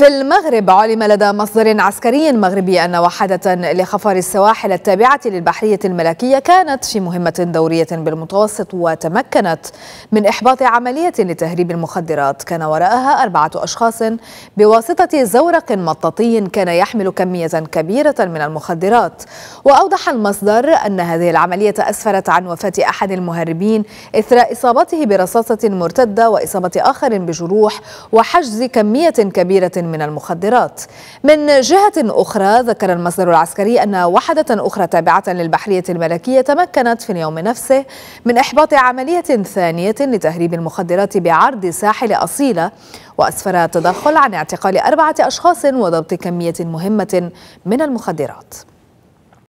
في المغرب علم لدى مصدر عسكري مغربي أن وحدة لخفر السواحل التابعة للبحرية الملكية كانت في مهمة دورية بالمتوسط وتمكنت من إحباط عملية لتهريب المخدرات كان وراءها أربعة أشخاص بواسطة زورق مطاطي كان يحمل كمية كبيرة من المخدرات وأوضح المصدر أن هذه العملية أسفرت عن وفاة أحد المهربين إثر إصابته برصاصة مرتدة وإصابة آخر بجروح وحجز كمية كبيرة من المخدرات من جهة أخرى ذكر المصدر العسكري أن وحدة أخرى تابعة للبحرية الملكية تمكنت في اليوم نفسه من إحباط عملية ثانية لتهريب المخدرات بعرض ساحل أصيلة وأسفر التدخل عن اعتقال أربعة أشخاص وضبط كمية مهمة من المخدرات